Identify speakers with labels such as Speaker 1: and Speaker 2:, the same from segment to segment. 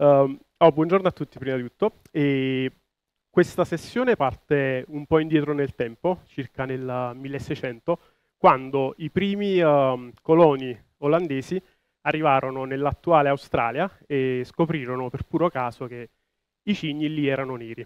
Speaker 1: Um, oh, buongiorno a tutti prima di tutto. E questa sessione parte un po' indietro nel tempo, circa nel 1600, quando i primi um, coloni olandesi arrivarono nell'attuale Australia e scoprirono per puro caso che i cigni lì erano neri.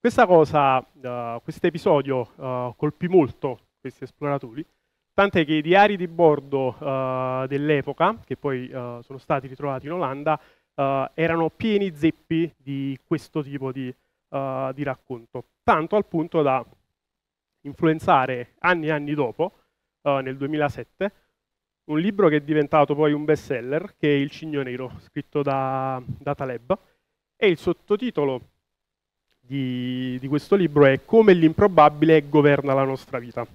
Speaker 1: Questa cosa, uh, questo episodio uh, colpì molto questi esploratori, tant'è che i diari di bordo uh, dell'epoca, che poi sono stati ritrovati in Olanda, uh, erano pieni zeppi di questo tipo di, uh, di, racconto, tanto al punto da influenzare anni e anni dopo, eh, nel 2007, un libro che è diventato poi un best seller, che è Il Cigno Nero, scritto da, da Taleb, e il sottotitolo di, di questo libro è Come l'improbabile governa la nostra vita.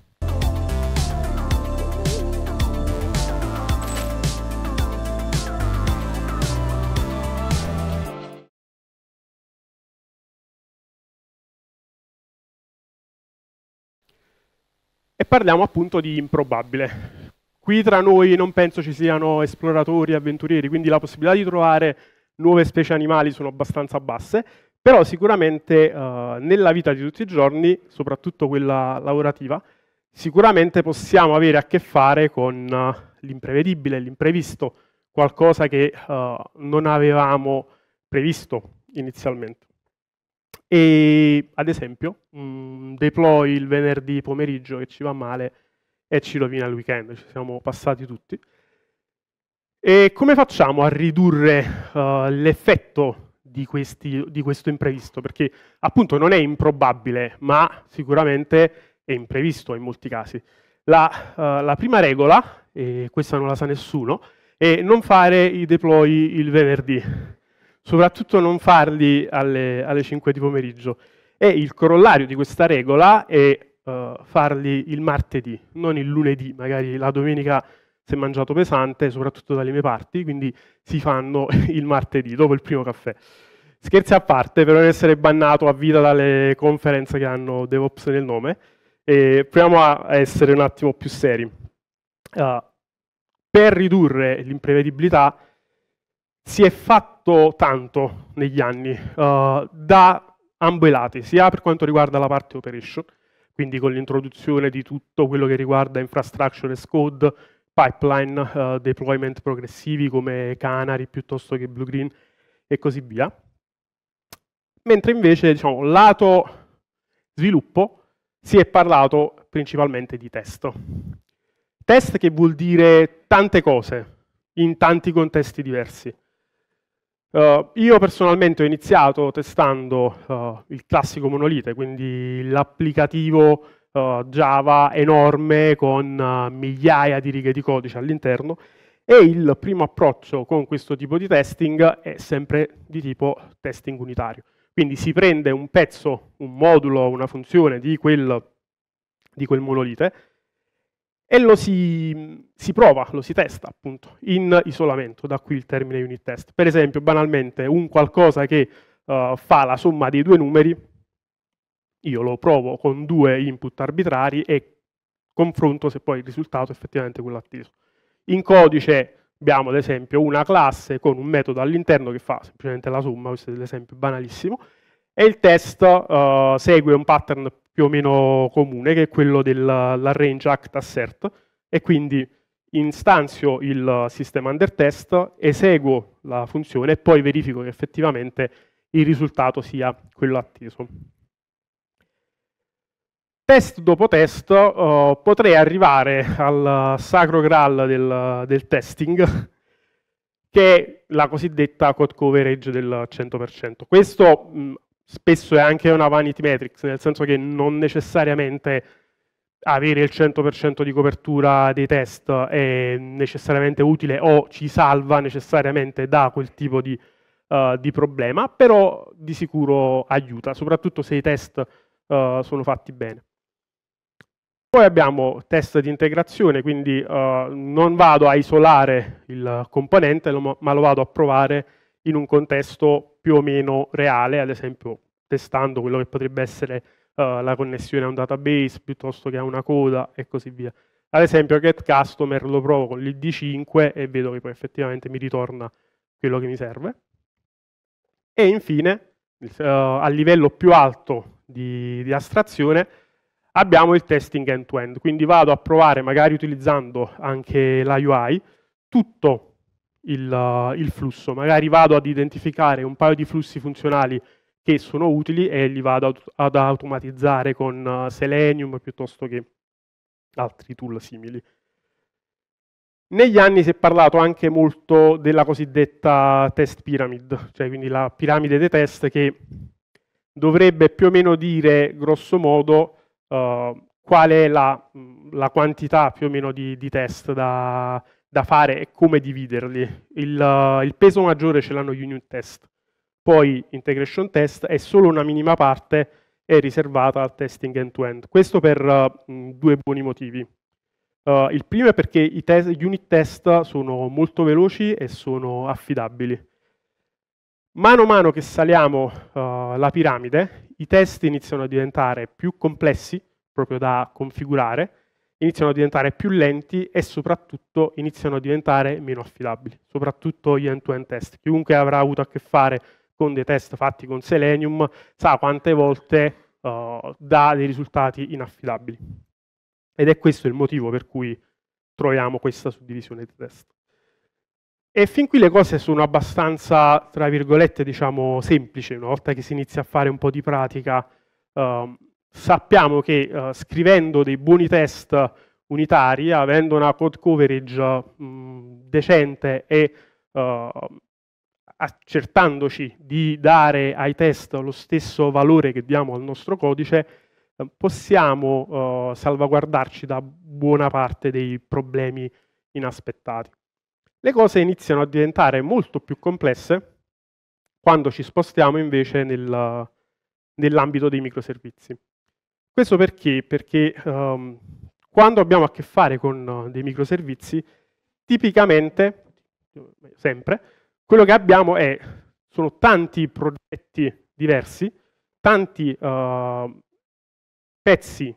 Speaker 1: E parliamo appunto di improbabile. Qui tra noi non penso ci siano esploratori, avventurieri, quindi la possibilità di trovare nuove specie animali sono abbastanza basse, però sicuramente eh, nella vita di tutti i giorni, soprattutto quella lavorativa, sicuramente possiamo avere a che fare con eh, l'imprevedibile, l'imprevisto, qualcosa che eh, non avevamo previsto inizialmente. E ad esempio, mh, mm, deploy il venerdì pomeriggio che ci va male e ci rovina il weekend, ci siamo passati tutti. E come facciamo a ridurre uh, l'effetto di, questi, di, questo imprevisto? Perché appunto non è improbabile, ma sicuramente è imprevisto in molti casi. La, uh, la prima regola, e questa non la sa nessuno, è non fare i deploy il venerdì soprattutto non farli alle, alle 5 di pomeriggio. E il corollario di questa regola è uh, farli il martedì, non il lunedì, magari la domenica si è mangiato pesante, soprattutto dalle mie parti, quindi si fanno il martedì, dopo il primo caffè. Scherzi a parte, per non essere bannato a vita dalle conferenze che hanno DevOps nel nome, e proviamo a essere un attimo più seri. Uh, per ridurre l'imprevedibilità si è fatto tanto negli anni uh, da ambo i lati, sia per quanto riguarda la parte operation, quindi con l'introduzione di tutto quello che riguarda infrastructure as code, pipeline, uh, deployment progressivi come Canary piuttosto che Blue Green e così via. Mentre invece, diciamo, lato sviluppo si è parlato principalmente di test. Test che vuol dire tante cose in tanti contesti diversi. Uh, io personalmente ho iniziato testando uh, il classico monolite, quindi l'applicativo uh, Java enorme con migliaia di righe di codice all'interno e il primo approccio con questo tipo di testing è sempre di tipo testing unitario. Quindi si prende un pezzo, un modulo, una funzione di quel, di quel monolite, e lo si, si, prova, lo si testa appunto in isolamento, da qui il termine unit test. Per esempio, banalmente, un qualcosa che uh, fa la somma dei due numeri, io lo provo con due input arbitrari e confronto se poi il risultato è effettivamente quello atteso. In codice abbiamo ad esempio una classe con un metodo all'interno che fa semplicemente la somma, questo è l'esempio banalissimo, e il test uh, segue un pattern più o meno comune, che è quello dell'arrange act assert, e quindi instanzio il sistema under test, eseguo la funzione e poi verifico che effettivamente il risultato sia quello atteso. Test dopo test uh, potrei arrivare al sacro graal del, del testing, che è la cosiddetta code coverage del 100%. Questo mh, spesso è anche una vanity metrics, nel senso che non necessariamente avere il 100% di copertura dei test è necessariamente utile o ci salva necessariamente da quel tipo di, uh, di problema, però di sicuro aiuta, soprattutto se i test uh, sono fatti bene. Poi abbiamo test di integrazione, quindi uh, non vado a isolare il componente, ma lo vado a provare in un contesto più o meno reale, ad esempio testando quello che potrebbe essere uh, la connessione a un database piuttosto che a una coda e così via. Ad esempio get customer lo provo con l'id5 e vedo che poi effettivamente mi ritorna quello che mi serve. E infine, uh, a livello più alto di, di astrazione, abbiamo il testing end-to-end, -end. quindi vado a provare, magari utilizzando anche la UI, tutto il, eh, il flusso. Magari vado ad identificare un paio di flussi funzionali che sono utili e li vado ad, automatizzare con eh, Selenium piuttosto che altri tool simili. Negli anni si è parlato anche molto della cosiddetta test pyramid, cioè quindi la piramide dei test che dovrebbe più o meno dire grosso modo eh, qual è la, la, quantità più o meno di, di test da, da fare è come dividerli. Il, uh, il peso maggiore ce l'hanno gli unit test, poi integration test e solo una minima parte è riservata al testing end-to-end. -end. Questo per uh, due buoni motivi. Uh, il primo è perché i test, gli unit test sono molto veloci e sono affidabili. Mano a mano che saliamo la piramide, i test iniziano a diventare più complessi, proprio da configurare, iniziano a diventare più lenti e soprattutto iniziano a diventare meno affidabili, soprattutto gli end-to-end test. Chiunque avrà avuto a che fare con dei test fatti con Selenium sa quante volte uh, dà dei risultati inaffidabili. Ed è questo il motivo per cui troviamo questa suddivisione di test. E fin qui le cose sono abbastanza, tra virgolette, diciamo semplici, una volta che si inizia a fare un po' di pratica, um, sappiamo che uh, scrivendo dei buoni test unitari, avendo una code coverage mh, decente e eh, accertandoci di dare ai test lo stesso valore che diamo al nostro codice, possiamo eh, salvaguardarci da buona parte dei problemi inaspettati. Le cose iniziano a diventare molto più complesse quando ci spostiamo invece nel, nell'ambito dei microservizi. Questo perché? Perché um, quando abbiamo a che fare con eh, dei microservizi, tipicamente, sempre, quello che abbiamo è, sono tanti progetti diversi, tanti uh, pezzi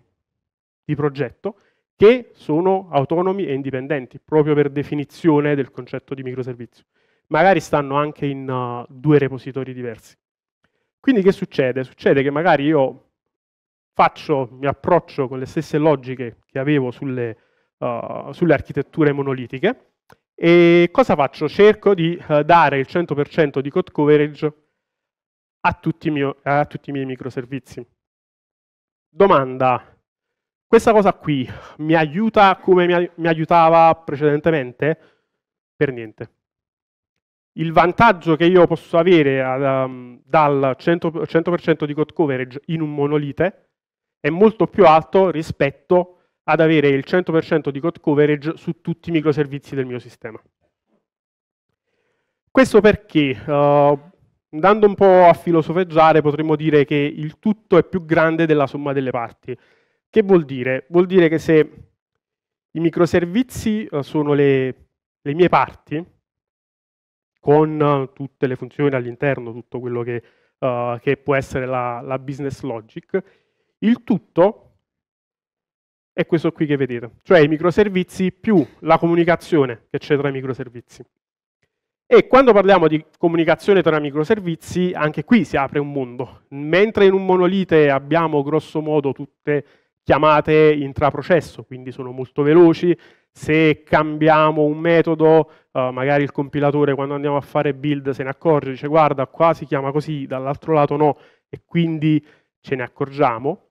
Speaker 1: di progetto che sono autonomi e indipendenti, proprio per definizione del concetto di microservizio. Magari stanno anche in uh, due repository diversi. Quindi che succede? Succede che magari io faccio, mi approccio con le stesse logiche che avevo sulle, uh, sulle architetture monolitiche e cosa faccio? Cerco di uh, dare il 100% di code coverage a tutti, mio, a tutti i miei microservizi. Domanda, questa cosa qui mi aiuta come mi, mi aiutava precedentemente? Per niente. Il vantaggio che io posso avere um, dal 100%, 100 di code coverage in un monolite è è molto più alto rispetto ad avere il 100% di code coverage su tutti i microservizi del mio sistema. Questo perché, uh, andando un po' a filosofeggiare, potremmo dire che il tutto è più grande della somma delle parti. Che vuol dire? Vuol dire che se i microservizi uh, sono le, le, mie parti, con uh, tutte le funzioni all'interno, tutto quello che, uh, che può essere la, la business logic, il tutto è questo qui che vedete, cioè i microservizi più la comunicazione che c'è tra i microservizi. E quando parliamo di comunicazione tra microservizi, anche qui si apre un mondo. Mentre in un monolite abbiamo grosso modo tutte chiamate intraprocesso, quindi sono molto veloci, se cambiamo un metodo, eh, magari il compilatore quando andiamo a fare build se ne accorge, dice guarda qua si chiama così, dall'altro lato no, e quindi ce ne accorgiamo.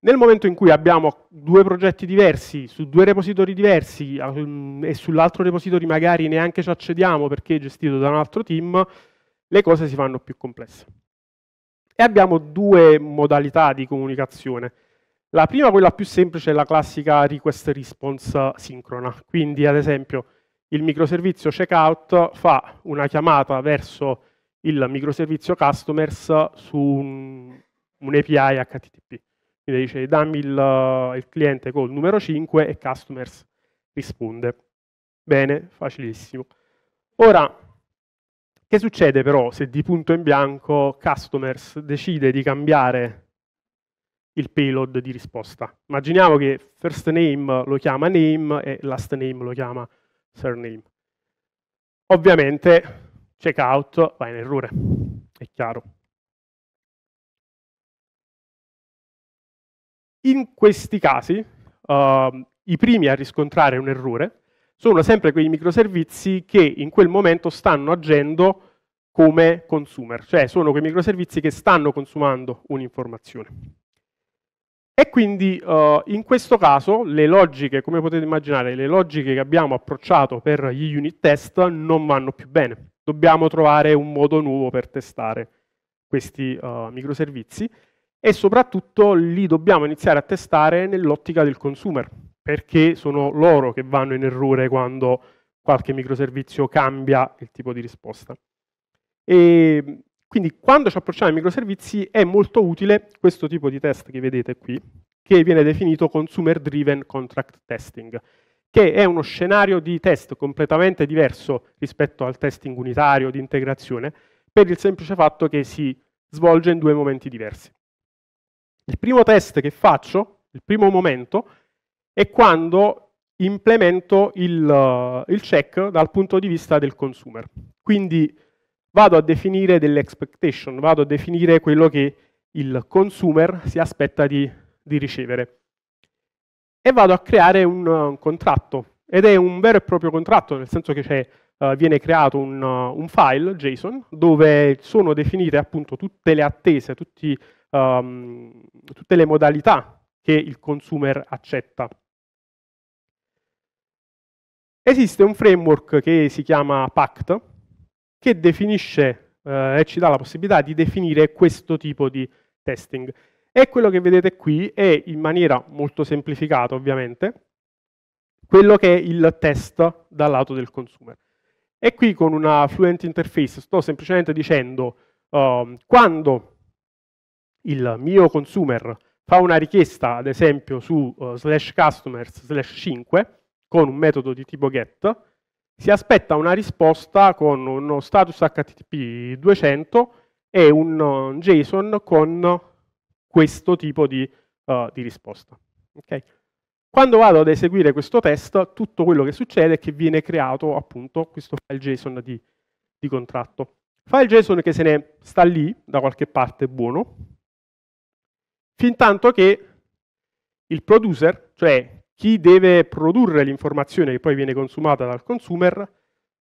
Speaker 1: Nel momento in cui abbiamo due progetti diversi, su due repository diversi mm, e sull'altro repository magari neanche ci accediamo perché è gestito da un altro team, le cose si fanno più complesse. E abbiamo due modalità di comunicazione. La prima, quella più semplice, è la classica request response sincrona. Quindi, ad esempio, il microservizio checkout fa una chiamata verso il microservizio customers su un, un API HTTP. Quindi dice dammi il, eh, il cliente col numero 5 e customers risponde. Bene, facilissimo. Ora, che succede però se di punto in bianco customers decide di cambiare il payload di risposta? Immaginiamo che first name lo chiama name e last name lo chiama surname. Ovviamente checkout va in errore, è chiaro. In questi casi, uh, i primi a riscontrare un errore sono sempre quei microservizi che in quel momento stanno agendo come consumer, cioè sono quei microservizi che stanno consumando un'informazione. E quindi uh, in questo caso le logiche, come potete immaginare, le logiche che abbiamo approcciato per gli unit test non vanno più bene. Dobbiamo trovare un modo nuovo per testare questi uh, microservizi e soprattutto li dobbiamo iniziare a testare nell'ottica del consumer, perché sono loro che vanno in errore quando qualche microservizio cambia il tipo di risposta. E quindi quando ci approcciamo ai microservizi è molto utile questo tipo di test che vedete qui, che viene definito Consumer Driven Contract Testing, che è uno scenario di test completamente diverso rispetto al testing unitario di integrazione, per il semplice fatto che si svolge in due momenti diversi. Il primo test che faccio, il primo momento, è quando implemento il, eh, il check dal punto di vista del consumer. Quindi vado a definire delle expectation, vado a definire quello che il consumer si aspetta di, di ricevere. E vado a creare un, eh, un, contratto, ed è un vero e proprio contratto, nel senso che uh, viene creato un, uh, un, file JSON dove sono definite appunto tutte le attese, tutti i um, tutte le modalità che il consumer accetta. Esiste un framework che si chiama PACT che definisce eh, e ci dà la possibilità di definire questo tipo di testing. E quello che vedete qui è in maniera molto semplificata ovviamente quello che è il test dal lato del consumer. E qui con una fluent interface sto semplicemente dicendo uh, quando il mio consumer fa una richiesta, ad esempio, su uh, slash customers slash 5 con un metodo di tipo get, si aspetta una risposta con uno status HTTP 200 e un eh, JSON con questo tipo di, uh, di risposta. Okay? Quando vado ad eseguire questo test, tutto quello che succede è che viene creato appunto questo file JSON di, di contratto. File JSON che se ne sta lì, da qualche parte, buono, fin tanto che il producer, cioè chi deve produrre l'informazione che poi viene consumata dal consumer,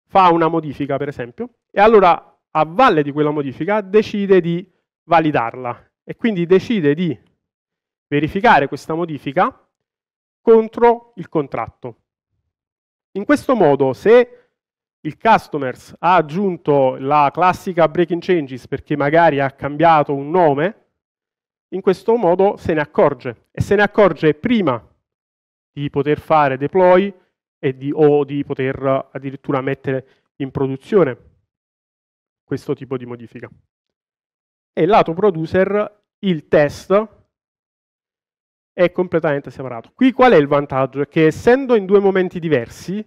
Speaker 1: fa una modifica per esempio, e allora a valle di quella modifica decide di validarla e quindi decide di verificare questa modifica contro il contratto. In questo modo, se il customers ha aggiunto la classica breaking changes perché magari ha cambiato un nome, in questo modo se ne accorge e se ne accorge prima di poter fare deploy di, o di poter addirittura mettere in produzione questo tipo di modifica. E il lato producer il test è completamente separato. Qui qual è il vantaggio? È che essendo in due momenti diversi,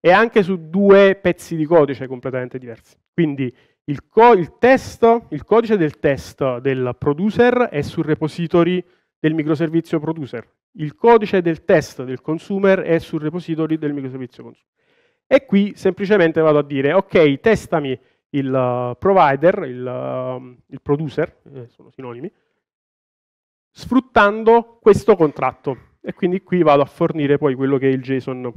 Speaker 1: e anche su due pezzi di codice completamente diversi. Quindi il, co il, testo, il codice del test del producer è sul repository del microservizio producer. Il codice del test del consumer è sul repository del microservizio consumer. E qui semplicemente vado a dire, ok, testami il uh, provider, il, um, il producer, eh, sono sinonimi, sfruttando questo contratto. E quindi qui vado a fornire poi quello che è il JSON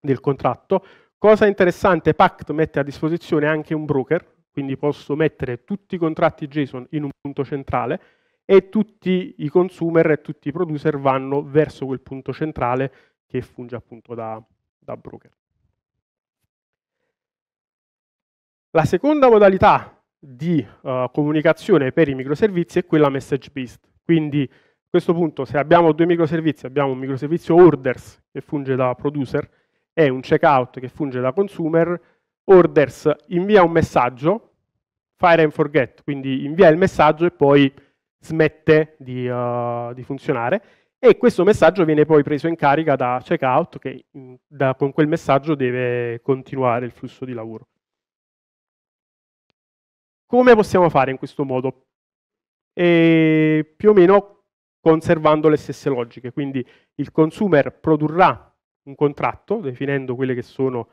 Speaker 1: del contratto, Cosa interessante, Pact mette a disposizione anche un broker, quindi posso mettere tutti i contratti JSON in un punto centrale e tutti i consumer e tutti i producer vanno verso quel punto centrale che funge appunto da, da broker. La seconda modalità di uh, comunicazione per i microservizi è quella message based, quindi a questo punto se abbiamo due microservizi, abbiamo un microservizio orders che funge da producer è un checkout che funge da consumer, orders invia un messaggio, fire and forget, quindi invia il messaggio e poi smette di, uh, di funzionare e questo messaggio viene poi preso in carica da checkout che mm, da, con quel messaggio deve continuare il flusso di lavoro. Come possiamo fare in questo modo? E più o meno conservando le stesse logiche, quindi il consumer produrrà un contratto definendo quelle che sono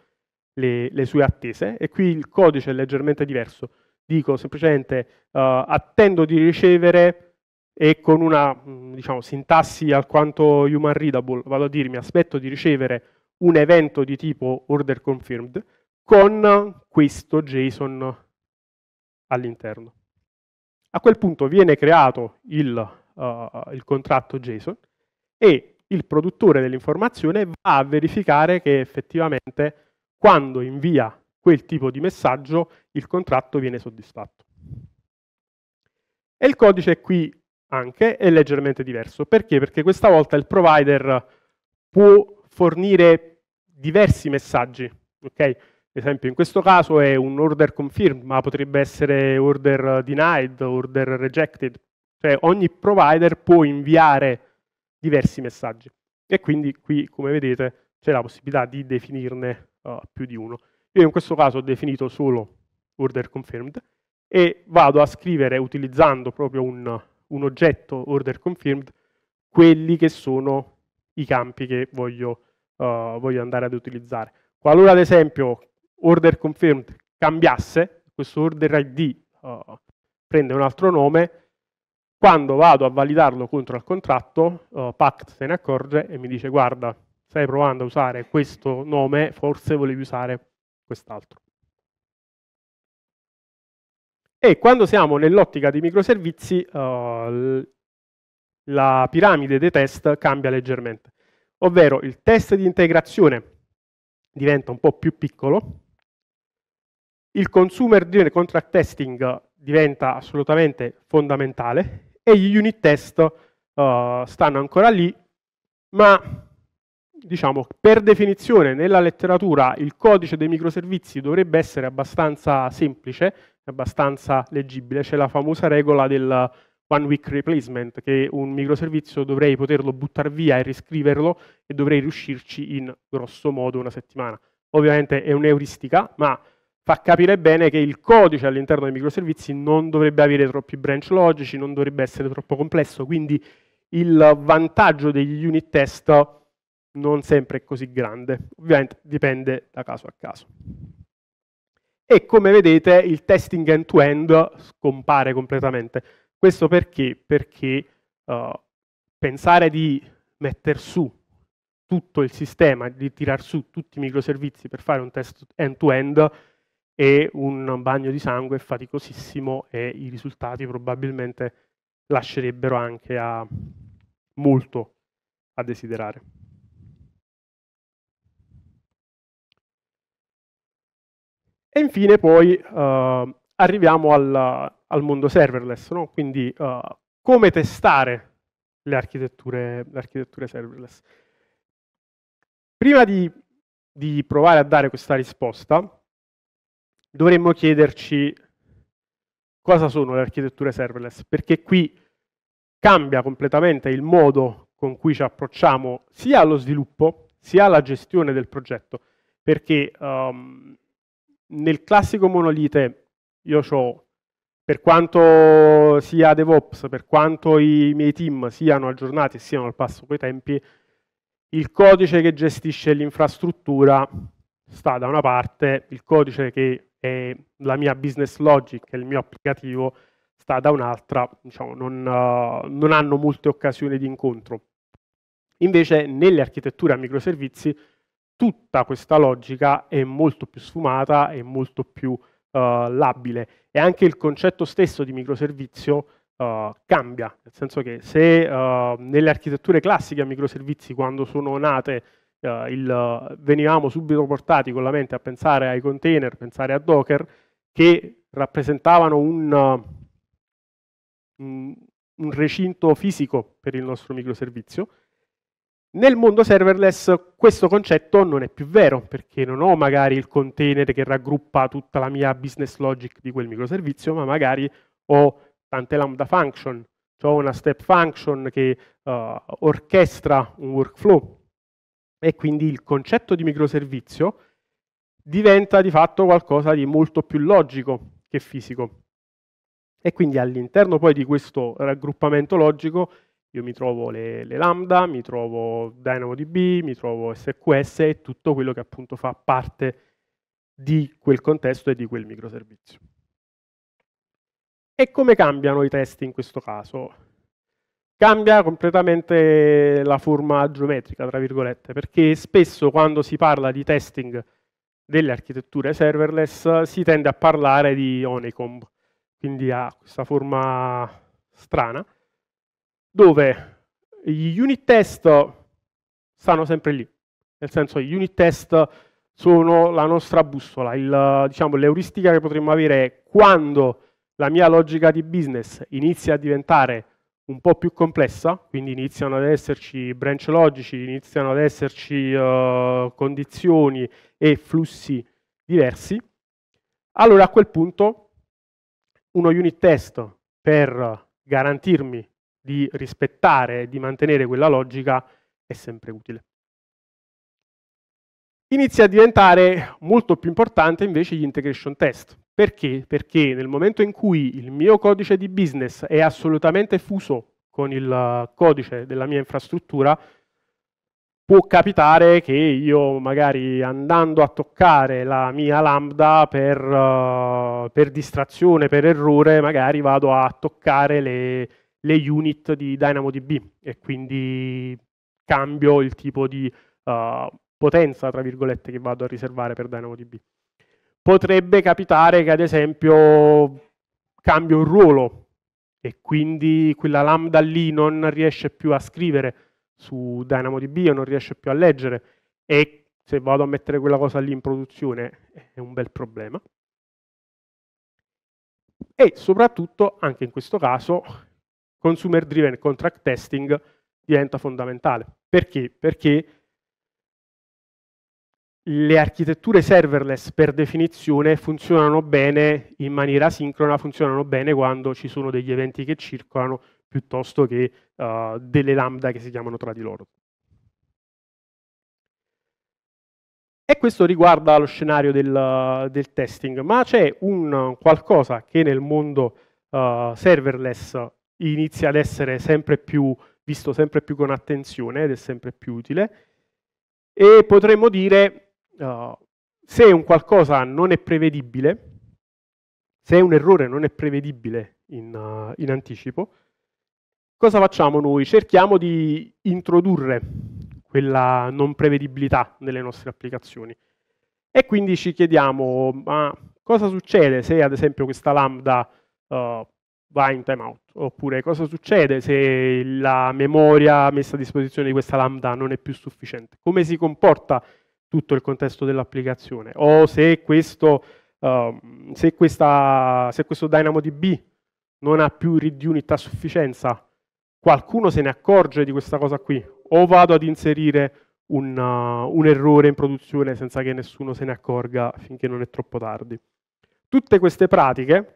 Speaker 1: le, le, sue attese e qui il codice è leggermente diverso. Dico semplicemente uh, attendo di ricevere e con una mm, diciamo, sintassi alquanto human readable vado a dirmi aspetto di ricevere un evento di tipo order confirmed con questo JSON all'interno. A quel punto viene creato il, uh, il contratto JSON e il produttore dell'informazione va a verificare che effettivamente quando invia quel tipo di messaggio il contratto viene soddisfatto. E il codice qui anche è leggermente diverso. Perché? Perché questa volta il provider può fornire diversi messaggi. Okay? esempio in questo caso è un order confirmed, ma potrebbe essere order denied, order rejected. Cioè ogni provider può inviare diversi messaggi. E quindi qui, come vedete, c'è la possibilità di definirne uh, più di uno. Io in questo caso ho definito solo order confirmed e vado a scrivere utilizzando proprio un, un oggetto order confirmed quelli che sono i campi che voglio, uh, voglio andare ad utilizzare. Qualora ad esempio order confirmed cambiasse, questo order ID uh, eh, prende un altro nome, quando vado a validarlo contro il contratto, uh, Pact se ne accorge e mi dice guarda, stai provando a usare questo nome, forse volevi usare quest'altro. E quando siamo nell'ottica dei microservizi, uh, la piramide dei test cambia leggermente. Ovvero il test di integrazione diventa un po' più piccolo, il consumer driven contract testing diventa assolutamente fondamentale e gli unit test uh, stanno ancora lì, ma diciamo per definizione nella letteratura il codice dei microservizi dovrebbe essere abbastanza semplice, abbastanza leggibile, c'è la famosa regola del one week replacement, che un microservizio dovrei poterlo buttare via e riscriverlo e dovrei riuscirci in grosso modo una settimana. Ovviamente è un'euristica, ma fa capire bene che il codice all'interno dei microservizi non dovrebbe avere troppi branch logici, non dovrebbe essere troppo complesso, quindi il vantaggio degli unit test non sempre è così grande, ovviamente dipende da caso a caso. E come vedete il testing end-to-end -end scompare completamente. Questo perché? Perché uh, pensare di mettere su tutto il sistema, di tirar su tutti i microservizi per fare un test end-to-end end to end e un bagno di sangue faticosissimo e i risultati probabilmente lascerebbero anche a molto a desiderare. E infine poi eh, arriviamo al, al, mondo serverless, no? quindi eh, come testare le architetture, le architetture, serverless. Prima di, di provare a dare questa risposta, dovremmo chiederci cosa sono le architetture serverless, perché qui cambia completamente il modo con cui ci approcciamo sia allo sviluppo sia alla gestione del progetto, perché um, nel classico monolite io ho, per quanto sia DevOps, per quanto i miei team siano aggiornati e siano al passo coi tempi, il codice che gestisce l'infrastruttura sta da una parte, il codice che e la mia business logic e il mio applicativo sta da un'altra, diciamo, non, uh, non hanno molte occasioni di incontro. Invece nelle architetture a microservizi tutta questa logica è molto più sfumata e molto più uh, labile e anche il concetto stesso di microservizio uh, cambia, nel senso che se uh, nelle architetture classiche a microservizi quando sono nate eh, il, venivamo subito portati con la mente a pensare ai container, pensare a Docker, che rappresentavano un, un recinto fisico per il nostro microservizio. Nel mondo serverless questo concetto non è più vero, perché non ho magari il container che raggruppa tutta la mia business logic di quel microservizio, ma magari ho tante lambda function, ho una step function che uh, orchestra un workflow, e quindi il concetto di microservizio diventa di fatto qualcosa di molto più logico che fisico. E quindi all'interno poi di questo raggruppamento logico io mi trovo le, le, lambda, mi trovo DynamoDB, mi trovo SQS e tutto quello che appunto fa parte di quel contesto e di quel microservizio. E come cambiano i test in questo caso? cambia completamente la forma geometrica, tra virgolette, perché spesso quando si parla di testing delle architetture serverless si tende a parlare di Honeycomb, quindi ha questa forma strana, dove gli unit test stanno sempre lì, nel senso gli unit test sono la nostra bussola, il, diciamo, l'euristica che potremmo avere quando la mia logica di business inizia a diventare un po' più complessa, quindi iniziano ad esserci branch logici, iniziano ad esserci uh, condizioni e flussi diversi, allora a quel punto uno unit test per garantirmi di rispettare e di mantenere quella logica è sempre utile. Inizia a diventare molto più importante invece gli integration test, perché? Perché nel momento in cui il mio codice di business è assolutamente fuso con il eh, codice della mia infrastruttura, può capitare che io magari andando a toccare la mia lambda per, eh, per distrazione, per errore, magari vado a toccare le, le, unit di DynamoDB e quindi cambio il tipo di uh, potenza, tra virgolette, che vado a riservare per DynamoDB potrebbe capitare che ad esempio cambio un ruolo e quindi quella lambda lì non riesce più a scrivere su DynamoDB o non riesce più a leggere e se vado a mettere quella cosa lì in produzione è un bel problema. E soprattutto, anche in questo caso, consumer driven contract testing diventa fondamentale. Perché? Perché le architetture serverless per definizione funzionano bene in maniera sincrona, funzionano bene quando ci sono degli eventi che circolano piuttosto che uh, delle lambda che si chiamano tra di loro. E questo riguarda lo scenario del, del testing, ma c'è un qualcosa che nel mondo uh, serverless inizia ad essere sempre più visto sempre più con attenzione ed è sempre più utile, e potremmo dire eh, se un qualcosa non è prevedibile, se un errore non è prevedibile in, uh, in anticipo, cosa facciamo noi? Cerchiamo di introdurre quella non prevedibilità nelle nostre applicazioni. E quindi ci chiediamo, ma cosa succede se ad esempio questa lambda uh, va in timeout? Oppure cosa succede se la memoria messa a disposizione di questa lambda non è più sufficiente? Come si comporta tutto il contesto dell'applicazione. O se questo, uh, se questa, se questo DynamoDB non ha più read unit a sufficienza, qualcuno se ne accorge di questa cosa qui. O vado ad inserire un, uh, un, errore in produzione senza che nessuno se ne accorga finché non è troppo tardi. Tutte queste pratiche,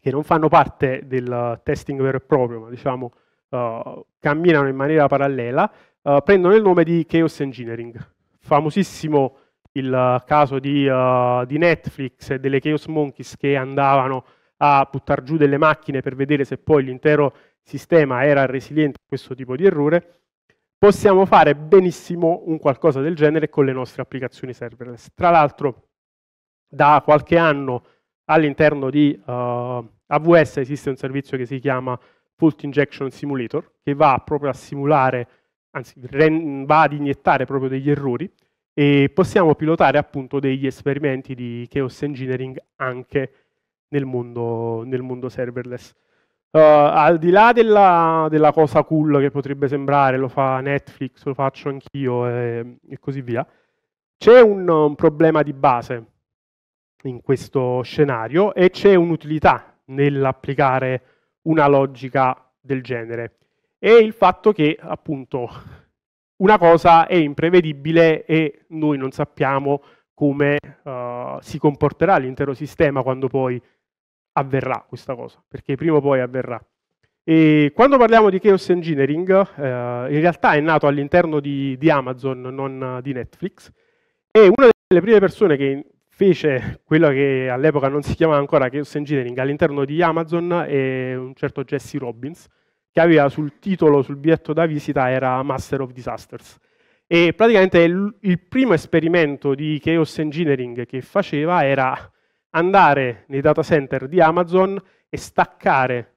Speaker 1: che non fanno parte del testing vero e proprio, ma diciamo uh, camminano in maniera parallela, uh, prendono il nome di chaos engineering famosissimo il eh, caso di, uh, di Netflix e delle Chaos Monkeys che andavano a buttare giù delle macchine per vedere se poi l'intero sistema era resiliente a questo tipo di errore, possiamo fare benissimo un qualcosa del genere con le nostre applicazioni serverless. Tra l'altro, da qualche anno all'interno di uh, eh, AWS esiste un servizio che si chiama Fault Injection Simulator, che va proprio a simulare anzi va ad iniettare proprio degli errori e possiamo pilotare appunto degli esperimenti di chaos engineering anche nel mondo, nel mondo serverless. Uh, al di là della, della, cosa cool che potrebbe sembrare, lo fa Netflix, lo faccio anch'io e, e, così via, c'è un, un problema di base in questo scenario e c'è un'utilità nell'applicare una logica del genere è il fatto che appunto una cosa è imprevedibile e noi non sappiamo come uh, si comporterà l'intero sistema quando poi avverrà questa cosa, perché prima o poi avverrà. E quando parliamo di chaos engineering, eh, in realtà è nato all'interno di, di, Amazon, non di Netflix, e una delle prime persone che fece quello che all'epoca non si chiamava ancora chaos engineering all'interno di Amazon è un certo Jesse Robbins, che aveva sul titolo, sul biglietto da visita, era Master of Disasters. E praticamente il, il primo esperimento di Chaos Engineering che faceva era andare nei data center di Amazon e staccare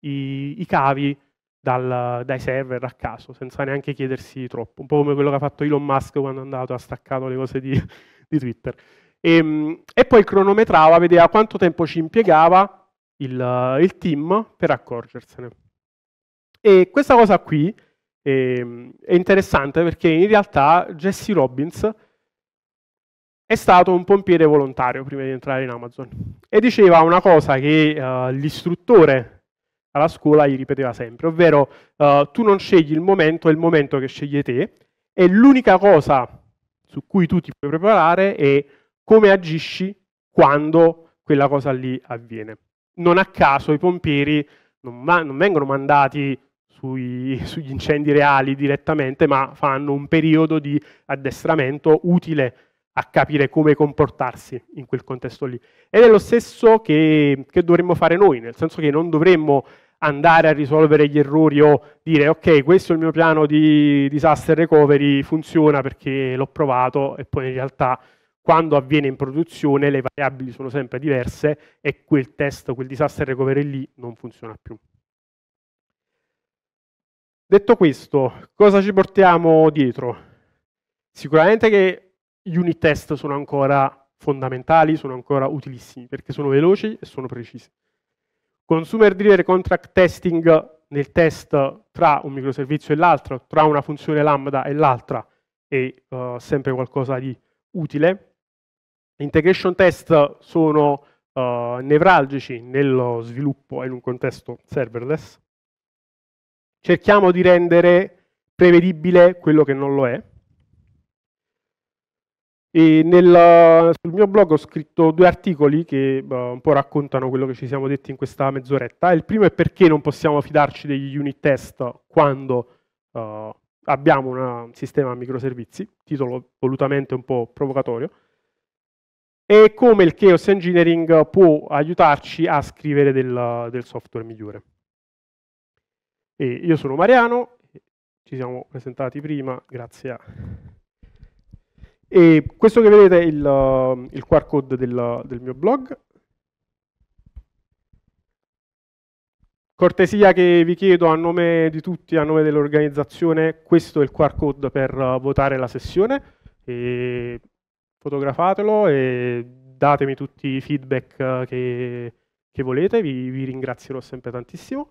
Speaker 1: i, i cavi dal, dai server a caso, senza neanche chiedersi troppo, un po' come quello che ha fatto Elon Musk quando è andato, ha staccato le cose di, di Twitter. E, ehm, e, poi cronometrava, vedeva quanto tempo ci impiegava il, il team per accorgersene. E questa cosa qui eh, è interessante perché in realtà Jesse Robbins è stato un pompiere volontario prima di entrare in Amazon e diceva una cosa che eh, l'istruttore alla scuola gli ripeteva sempre, ovvero eh, tu non scegli il momento, è il momento che sceglie te e l'unica cosa su cui tu ti puoi preparare è come agisci quando quella cosa lì avviene. Non a caso i pompieri non, non vengono mandati sui, sugli incendi reali direttamente, ma fanno un periodo di addestramento utile a capire come comportarsi in quel contesto lì. Ed è lo stesso che, che dovremmo fare noi, nel senso che non dovremmo andare a risolvere gli errori o dire ok questo è il mio piano di disaster recovery, funziona perché l'ho provato e poi in realtà quando avviene in produzione le variabili sono sempre diverse e quel test, quel disaster recovery lì non funziona più. Detto questo, cosa ci portiamo dietro? Sicuramente che gli unit test sono ancora fondamentali, sono ancora utilissimi, perché sono veloci e sono precisi. Consumer Driver Contract Testing nel test tra un microservizio e l'altro, tra una funzione lambda e l'altra, è uh, sempre qualcosa di utile. Integration test sono uh, nevralgici nello sviluppo in un contesto serverless cerchiamo di rendere prevedibile quello che non lo è. Nel, sul mio blog ho scritto due articoli che uh, un po' raccontano quello che ci siamo detti in questa mezz'oretta. Il primo è perché non possiamo fidarci degli unit test quando uh, abbiamo un sistema a microservizi, titolo volutamente un po' provocatorio, e come il chaos engineering può aiutarci a scrivere del, del software migliore. E io sono Mariano, ci siamo presentati prima, grazie a... E questo che vedete è il, il QR code del, del mio blog. Cortesia che vi chiedo a nome di tutti, a nome dell'organizzazione, questo è il QR code per eh, votare la sessione. E fotografatelo e datemi tutti i feedback eh, che, che volete, vi, vi ringrazierò sempre tantissimo.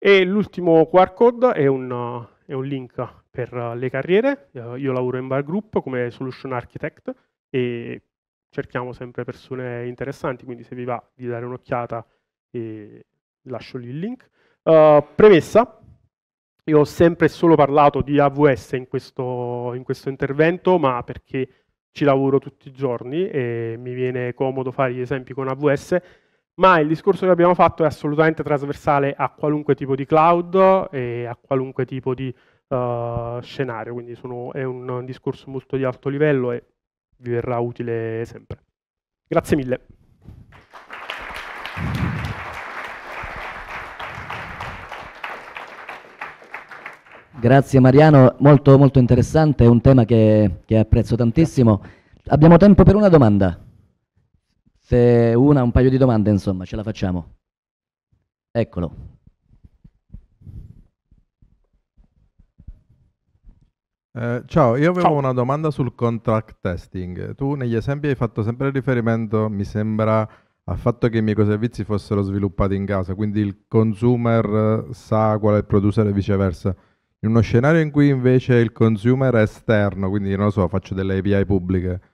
Speaker 1: E l'ultimo QR code è un, è un link per le carriere. Eh, io lavoro in Bar Group come solution architect e cerchiamo sempre persone interessanti, quindi se vi va di dare un'occhiata lascio lì il link. Uh, premessa, io ho sempre solo parlato di AWS in questo, in questo, intervento, ma perché ci lavoro tutti i giorni e mi viene comodo fare gli esempi con AWS, ma il discorso che abbiamo fatto è assolutamente trasversale a qualunque tipo di cloud e a qualunque tipo di uh, scenario, quindi sono, è un, discorso molto di alto livello e vi verrà utile sempre. Grazie mille. Grazie Mariano, molto, molto interessante, è un tema che, che apprezzo tantissimo. Abbiamo tempo per una domanda. Se una, un paio di domande, insomma, ce la facciamo. Eccolo. Eh, ciao, io avevo ciao. una domanda sul contract testing. Tu negli esempi hai fatto sempre riferimento, mi sembra, al fatto che i microservizi fossero sviluppati in casa, quindi il consumer eh, sa qual è il producer e viceversa. In uno scenario in cui invece il consumer è esterno, quindi non lo so, faccio delle API pubbliche,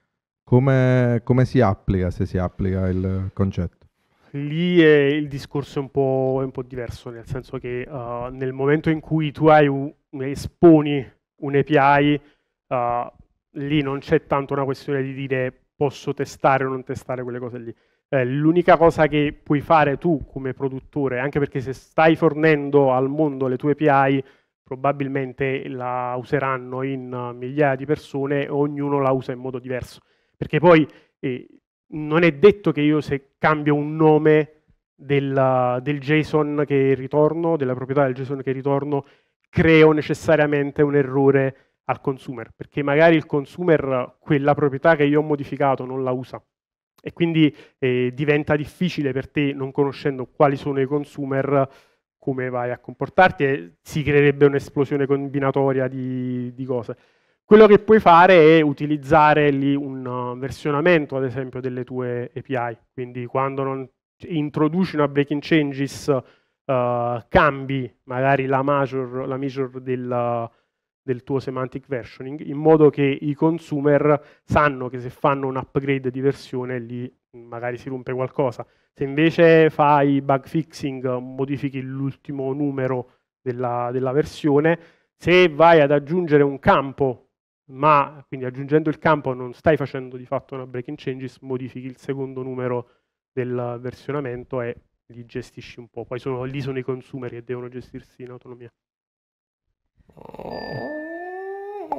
Speaker 1: come, come si applica, se si applica il concetto? lì il discorso è un, po', è un po diverso, nel senso che uh, nel momento in cui tu un, esponi un API, uh, eh, lì non c'è tanto una questione di dire posso testare o non testare quelle cose lì. Eh, l'unica cosa che puoi fare tu come produttore, anche perché se stai fornendo al mondo le tue API, probabilmente la useranno in migliaia di persone, ognuno la usa in modo diverso perché poi eh, non è detto che io se cambio un nome della, del JSON che ritorno, della proprietà del JSON che ritorno, creo necessariamente un errore al consumer, perché magari il consumer quella proprietà che io ho modificato non la usa e quindi eh, diventa difficile per te, non conoscendo quali sono i consumer, come vai a comportarti e si creerebbe un'esplosione combinatoria di, di cose. Quello che puoi fare è utilizzare lì un uh, versionamento, ad esempio, delle tue API. Quindi quando non, introduci una breaking changes, uh, cambi magari la major, la major del, uh, del, tuo semantic versioning, in modo che i consumer sanno che se fanno un upgrade di versione lì mm, magari si rompe qualcosa. Se invece fai bug fixing, modifichi l'ultimo numero della, della versione, se vai ad aggiungere un campo ma quindi aggiungendo il campo non stai facendo di fatto una breaking changes, modifichi il secondo numero del versionamento e li gestisci un po'. Poi sono, lì sono i consumer che devono gestirsi in autonomia. Oh.